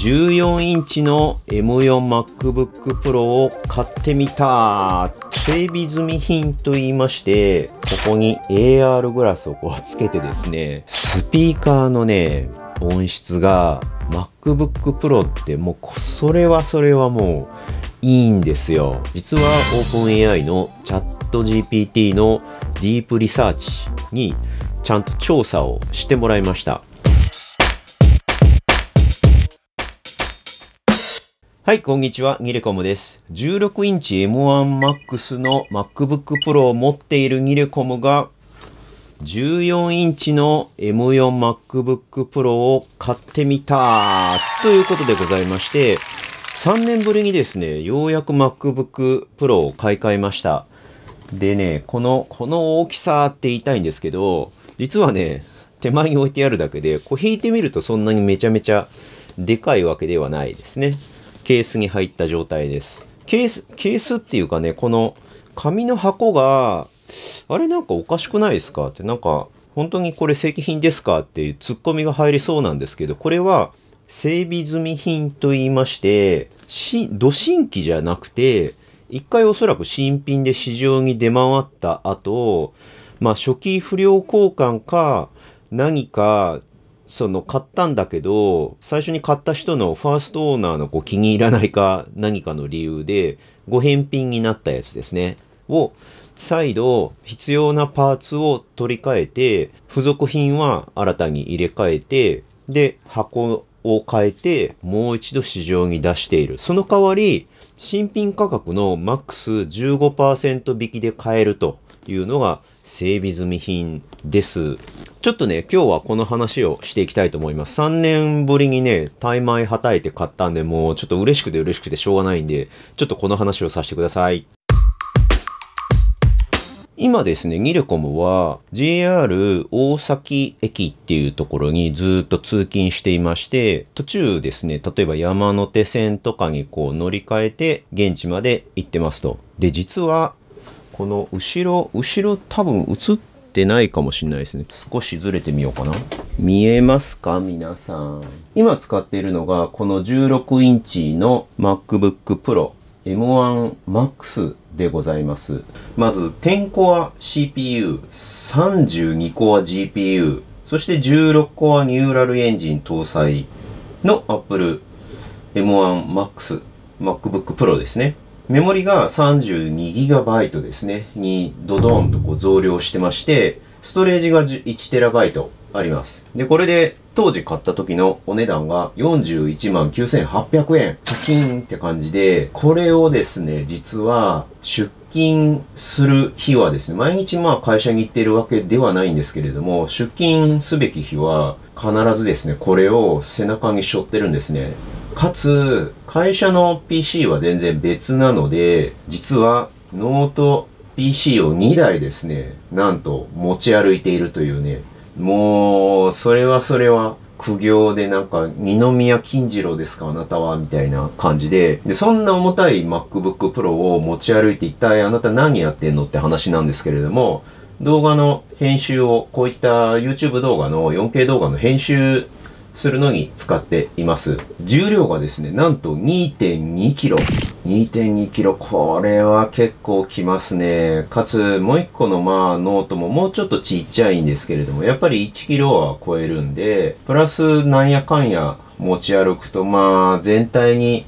14インチの M4MacBook Pro を買ってみた整備済み品と言いまして、ここに AR グラスをこうつけてですね、スピーカーのね、音質が MacBook Pro ってもうそれはそれはもういいんですよ。実は OpenAI の ChatGPT のディープリサーチにちゃんと調査をしてもらいました。はい、こんにちは。ニレコムです。16インチ M1MAX の MacBook Pro を持っているニレコムが、14インチの M4MacBook Pro を買ってみたということでございまして、3年ぶりにですね、ようやく MacBook Pro を買い替えました。でね、この、この大きさって言いたいんですけど、実はね、手前に置いてあるだけで、こう引いてみるとそんなにめちゃめちゃでかいわけではないですね。ケースに入った状態です。ケース、ケースっていうかね、この紙の箱が、あれなんかおかしくないですかってなんか、本当にこれ正規品ですかっていうツッコミが入りそうなんですけど、これは整備済み品と言いまして、し、土新規じゃなくて、一回おそらく新品で市場に出回った後、まあ初期不良交換か何かその買ったんだけど、最初に買った人のファーストオーナーのこう気に入らないか何かの理由で、ご返品になったやつですね。を、再度必要なパーツを取り替えて、付属品は新たに入れ替えて、で、箱を変えて、もう一度市場に出している。その代わり、新品価格のマックス15%引きで買えるというのが、整備済み品です。ちょっとね、今日はこの話をしていきたいと思います。3年ぶりにね、タイ米はたいて買ったんで、もうちょっと嬉しくて嬉しくてしょうがないんで、ちょっとこの話をさせてください。今ですね、ニルコムは JR 大崎駅っていうところにずっと通勤していまして、途中ですね、例えば山手線とかにこう乗り換えて現地まで行ってますと。で、実はこの後ろ、後ろ多分映ってないかもしれないですね。少しずれてみようかな。見えますか皆さん。今使っているのが、この16インチの MacBook Pro M1 Max でございます。まず、10コア CPU、32コア GPU、そして16コアニューラルエンジン搭載の Apple M1 Max MacBook Pro ですね。メモリが 32GB ですね、にドドーンとこう増量してまして、ストレージが 1TB あります。で、これで当時買った時のお値段が41万9800円。パキンって感じで、これをですね、実は出勤する日はですね、毎日まあ会社に行っているわけではないんですけれども、出勤すべき日は必ずですね、これを背中に背負ってるんですね。かつ、会社の PC は全然別なので、実はノート PC を2台ですね、なんと持ち歩いているというね、もう、それはそれは苦行でなんか、二宮金次郎ですか、あなたは、みたいな感じで、で、そんな重たい MacBook Pro を持ち歩いて一体あなた何やってんのって話なんですけれども、動画の編集を、こういった YouTube 動画の 4K 動画の編集するのに使っています。重量がですね、なんと 2.2kg。2.2kg。これは結構きますね。かつ、もう一個のまあノートももうちょっとちっちゃいんですけれども、やっぱり 1kg は超えるんで、プラスなんやかんや持ち歩くと、まあ全体に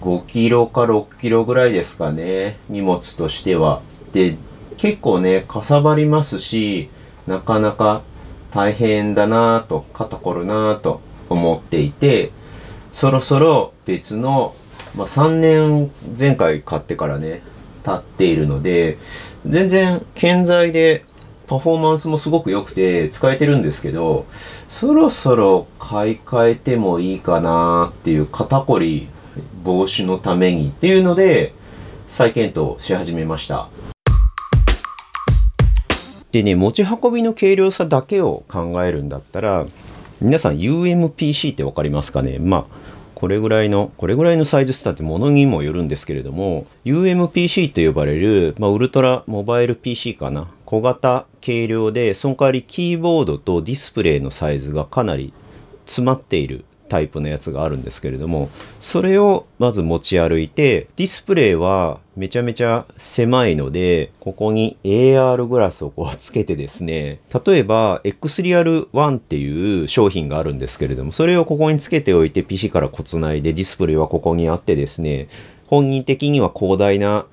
5キロか6キロぐらいですかね。荷物としては。で、結構ね、かさばりますし、なかなか大変だなぁと、肩こるなぁと思っていて、そろそろ別の、まあ、3年前回買ってからね、経っているので、全然健在でパフォーマンスもすごく良くて使えてるんですけど、そろそろ買い替えてもいいかなっていう肩こり防止のためにっていうので、再検討し始めました。でね、持ち運びの軽量さだけを考えるんだったら、皆さん UMPC って分かりますかねまあ、これぐらいの、これぐらいのサイズしたってものにもよるんですけれども、UMPC と呼ばれる、まあ、ウルトラモバイル PC かな。小型、軽量で、その代わりキーボードとディスプレイのサイズがかなり詰まっているタイプのやつがあるんですけれども、それをまず持ち歩いて、ディスプレイはめちゃめちゃ狭いので、ここに AR グラスをこうつけてですね、例えば XReal1 っていう商品があるんですけれども、それをここにつけておいて PC からこつないでディスプレイはここにあってですね、本人的には広大な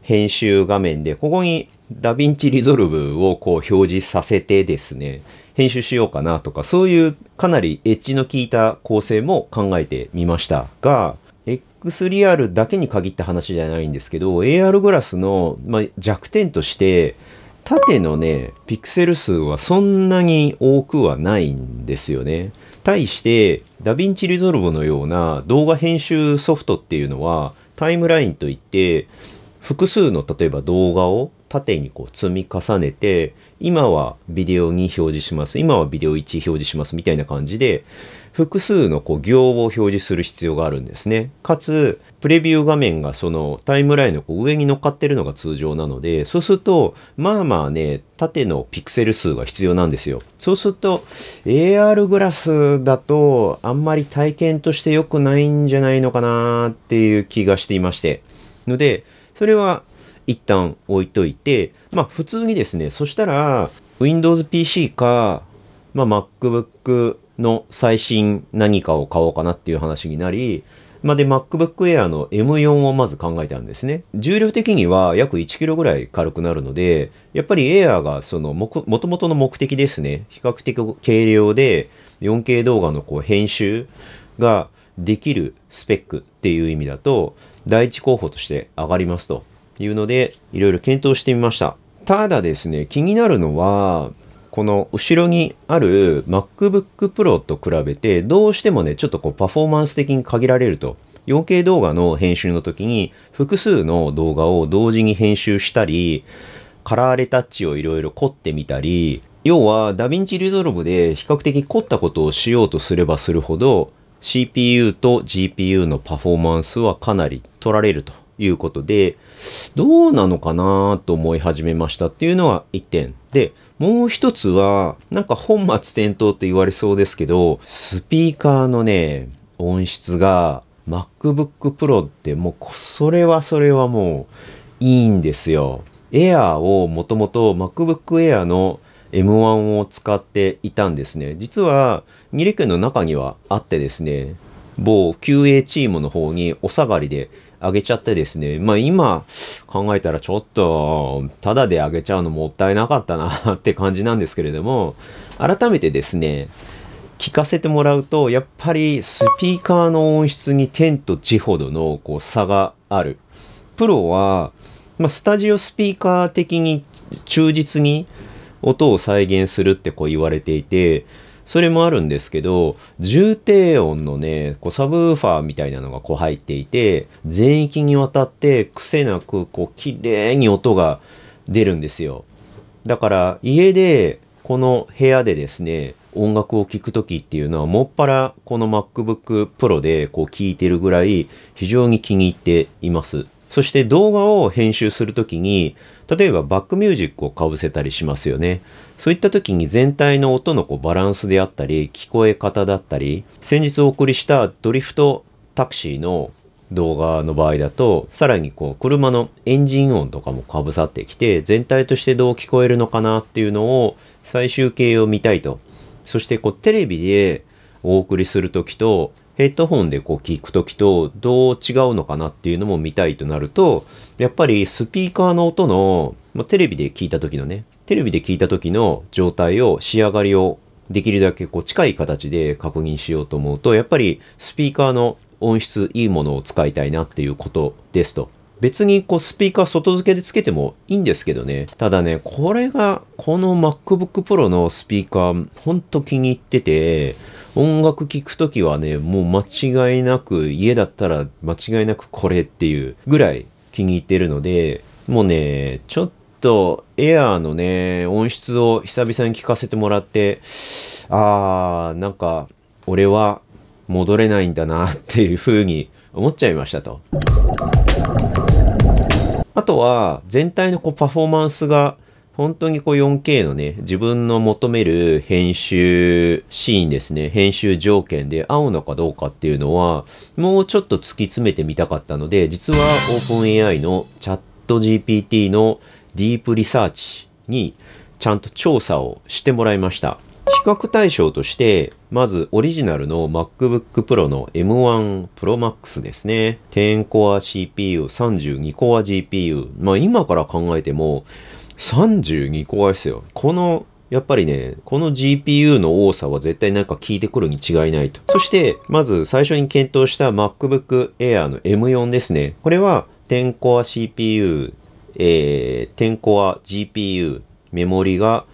編集画面で、ここにダヴィンチリゾルブをこう表示させてですね、編集しようかなとか、そういうかなりエッジの効いた構成も考えてみましたが、X リアルだけに限った話じゃないんですけど、AR グラスの、ま弱点として、縦のね、ピクセル数はそんなに多くはないんですよね。対して、ダヴィンチリゾルブのような動画編集ソフトっていうのは、タイムラインといって、複数の例えば動画を縦にこう積み重ねて、今はビデオ2表示します、今はビデオ1表示しますみたいな感じで、複数のこう行を表示する必要があるんですね。かつ、プレビュー画面がそのタイムラインのこう上に乗っかってるのが通常なので、そうすると、まあまあね、縦のピクセル数が必要なんですよ。そうすると、AR グラスだとあんまり体験として良くないんじゃないのかなっていう気がしていまして。ので、それは一旦置いといて、まあ普通にですね、そしたら Windows PC か、まあ、MacBook の最新何かを買おうかなっていう話になり、まあ、で MacBook Air の M4 をまず考えたんですね。重量的には約 1kg ぐらい軽くなるので、やっぱり Air がそのもともとの目的ですね、比較的軽量で 4K 動画のこう編集ができるスペックっていう意味だと、第一候補として上がりますと。いうので、いろいろ検討してみました。ただですね、気になるのは、この後ろにある MacBook Pro と比べて、どうしてもね、ちょっとこうパフォーマンス的に限られると。4K 動画の編集の時に複数の動画を同時に編集したり、カラーレタッチをいろいろ凝ってみたり、要はダヴィンチリゾルブで比較的凝ったことをしようとすればするほど CPU と GPU のパフォーマンスはかなり取られるということで、どうなのかなと思い始めましたっていうのは一点。で、もう一つは、なんか本末転倒って言われそうですけど、スピーカーのね、音質が MacBook Pro ってもう、それはそれはもういいんですよ。Air をもともと MacBook Air の M1 を使っていたんですね。実は、ニレ県の中にはあってですね、某 QA チームの方にお下がりであげちゃってですね、まあ今考えたらちょっと、ただであげちゃうのもったいなかったなって感じなんですけれども、改めてですね、聞かせてもらうと、やっぱりスピーカーの音質に天と地ほどのこう差がある。プロは、まあ、スタジオスピーカー的に忠実に音を再現するってこう言われていて、それもあるんですけど、重低音のね、こうサブウーファーみたいなのがこう入っていて、全域にわたって癖なく、こう綺麗に音が出るんですよ。だから家で、この部屋でですね、音楽を聴く時っていうのはもっぱらこの MacBook Pro でこう聴いてるぐらい非常に気に入っています。そして動画を編集するときに、例えばバックミュージックをかぶせたりしますよね。そういった時に全体の音のこうバランスであったり、聞こえ方だったり、先日お送りしたドリフトタクシーの動画の場合だと、さらにこう車のエンジン音とかもかぶさってきて、全体としてどう聞こえるのかなっていうのを最終形を見たいと。そしてこうテレビでお送りする時と、ヘッドホンでこう聞く時とどう違うのかなっていうのも見たいとなると、やっぱりスピーカーの音の、まあ、テレビで聞いた時のね、テレビで聞いた時の状態を、仕上がりをできるだけこう近い形で確認しようと思うと、やっぱりスピーカーの音質いいものを使いたいなっていうことですと。別にこうスピーカー外付けでつけてもいいんですけどね。ただね、これが、この MacBook Pro のスピーカー、ほんと気に入ってて、音楽聴くときはね、もう間違いなく、家だったら間違いなくこれっていうぐらい気に入ってるので、もうね、ちょっとエアーのね、音質を久々に聞かせてもらって、あー、なんか、俺は戻れないんだなっていう風に思っちゃいましたと。あとは、全体のこうパフォーマンスが、本当にこう 4K のね、自分の求める編集シーンですね、編集条件で合うのかどうかっていうのは、もうちょっと突き詰めてみたかったので、実は OpenAI のチャット GPT のディープリサーチにちゃんと調査をしてもらいました。比較対象として、まずオリジナルの MacBook Pro の M1 Pro Max ですね。10コア CPU、32コア GPU。まあ今から考えても32コアですよ。このやっぱりね、この GPU の多さは絶対なんか効いてくるに違いないと。そして、まず最初に検討した MacBook Air の M4 ですね。これは10コア CPU、えー、10コア GPU、メモリが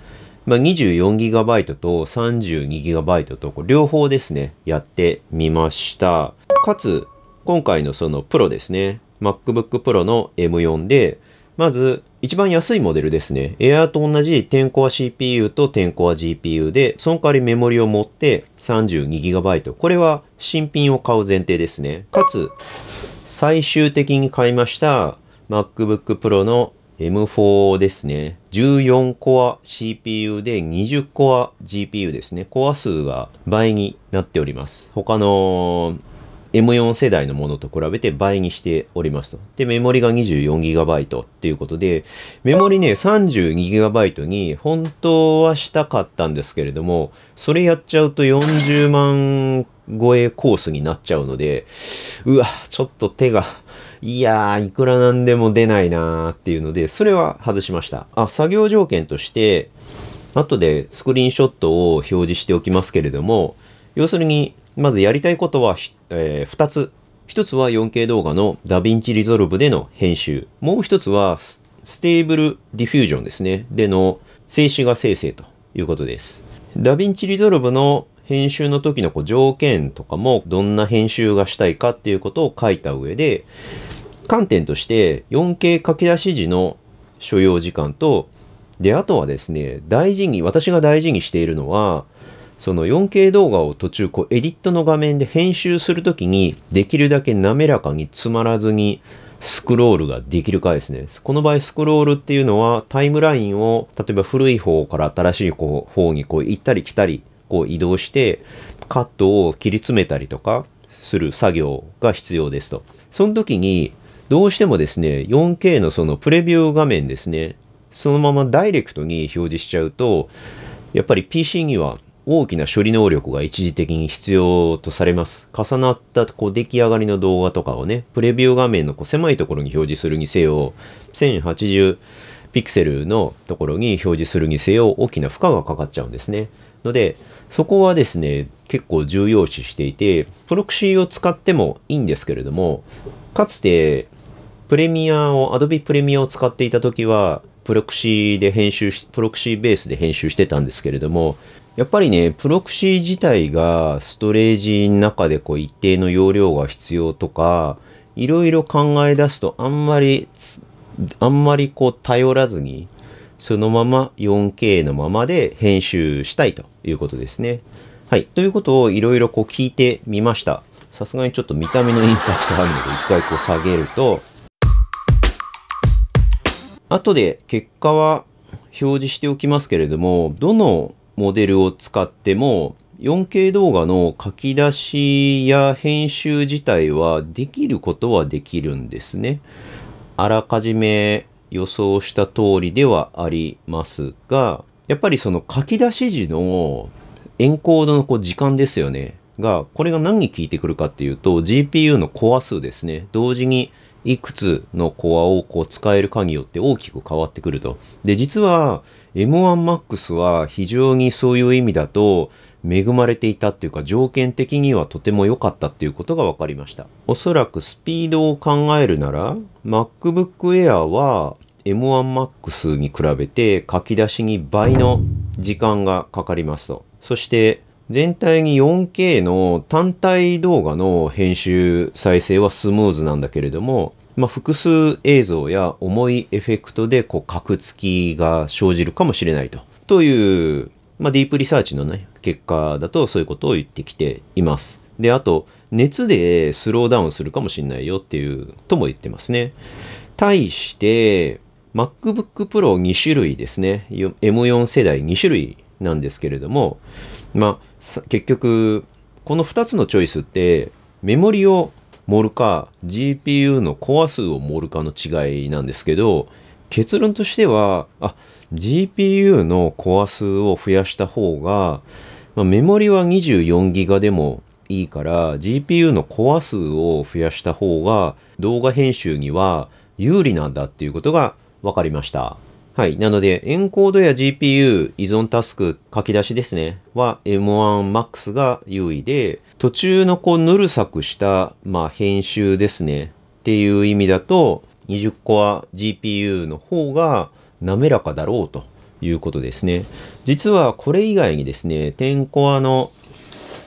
まあ、24GB と 32GB と両方ですね、やってみました。かつ、今回のそのプロですね、MacBook Pro の M4 で、まず一番安いモデルですね。Air と同じ 10-core CPU と 10-core GPU で、その代わりメモリを持って 32GB。これは新品を買う前提ですね。かつ、最終的に買いました MacBook Pro の M4 ですね。14コア CPU で20コア GPU ですね。コア数が倍になっております。他の M4 世代のものと比べて倍にしておりますと。で、メモリが 24GB っていうことで、メモリね、32GB に本当はしたかったんですけれども、それやっちゃうと40万超えコースになっちゃうので、うわ、ちょっと手がいやー、いくらなんでも出ないなーっていうので、それは外しました。あ、作業条件として、後でスクリーンショットを表示しておきますけれども、要するに、まずやりたいことは、えー、2つ。1つは 4K 動画のダヴィンチリゾルブでの編集。もう1つはス、ステーブルディフュージョンですね。での静止画生成ということです。ダヴィンチリゾルブの編集の時のこう条件とかもどんな編集がしたいかっていうことを書いた上で、観点として 4K 書き出し時の所要時間とであとはですね大事に私が大事にしているのはその 4K 動画を途中こうエディットの画面で編集するときにできるだけ滑らかにつまらずにスクロールができるかですね。この場合スクロールっていうのはタイムラインを例えば古い方から新しい方にこう行ったり来たりこう移動してカットを切り詰めたりとかする作業が必要ですと。その時にどうしてもですね、4K のそのプレビュー画面ですね、そのままダイレクトに表示しちゃうと、やっぱり PC には大きな処理能力が一時的に必要とされます。重なったこう出来上がりの動画とかをね、プレビュー画面のこう狭いところに表示するにせよ、1080ピクセルのところに表示するにせよ、大きな負荷がかかっちゃうんですね。ので、そこはですね、結構重要視していて、プロクシーを使ってもいいんですけれども、かつてプレミアを、Adobe プレミアを使っていた時は、プロクシーで編集し、プロクシーベースで編集してたんですけれども、やっぱりね、プロクシー自体がストレージの中でこう一定の容量が必要とか、いろいろ考え出すとあんまり、あんまりこう頼らずに、そのまま 4K のままで編集したいということですね。はい。ということをいろいろこう聞いてみました。さすがにちょっと見た目のインパクトあるので一回こう下げると、後で結果は表示しておきますけれども、どのモデルを使っても 4K 動画の書き出しや編集自体はできることはできるんですね。あらかじめ予想した通りではありますが、やっぱりその書き出し時のエンコードのこう時間ですよね。が、これが何に効いてくるかっていうと、GPU のコア数ですね。同時にいくつのコアをこう使えるかによって大きく変わってくると。で、実は M1MAX は非常にそういう意味だと恵まれていたっていうか条件的にはとても良かったっていうことが分かりました。おそらくスピードを考えるなら MacBook Air は M1MAX に比べて書き出しに倍の時間がかかりますと。そして全体に 4K の単体動画の編集再生はスムーズなんだけれども、まあ、複数映像や重いエフェクトでこうつきが生じるかもしれないと。という、まあ、ディープリサーチのね、結果だとそういうことを言ってきています。で、あと、熱でスローダウンするかもしれないよっていうとも言ってますね。対して、MacBook Pro 2種類ですね。M4 世代2種類なんですけれども、まあ、結局、この2つのチョイスって、メモリを盛るか、GPU のコア数を盛るかの違いなんですけど、結論としては、あ、GPU のコア数を増やした方が、まあ、メモリは 24GB でもいいから、GPU のコア数を増やした方が、動画編集には有利なんだっていうことが分かりました。はい。なので、エンコードや GPU 依存タスク書き出しですね。は M1MAX が優位で、途中のこう、ぬるさくした、まあ、編集ですね。っていう意味だと、20コア GPU の方が滑らかだろうということですね。実はこれ以外にですね、10コアの、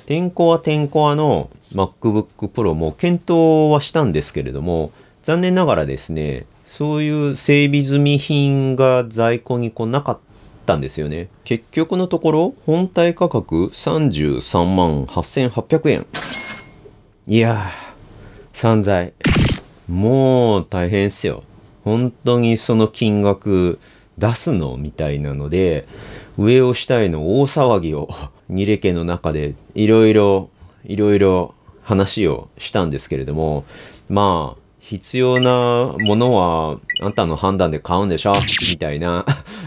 10コア10コアの MacBook Pro も検討はしたんですけれども、残念ながらですね、そういう整備済み品が在庫にこうなかったんですよね。結局のところ、本体価格33万8800円。いやー、散財。もう大変っすよ。本当にその金額出すのみたいなので、上を下への大騒ぎを、ニレ家の中でいろいろ、いろいろ話をしたんですけれども、まあ、必要なものはあんたの判断で買うんでしょみたいな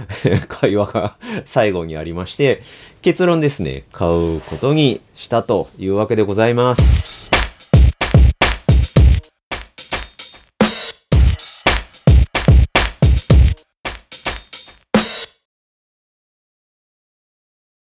会話が最後にありまして、結論ですね、買うことにしたというわけでございます。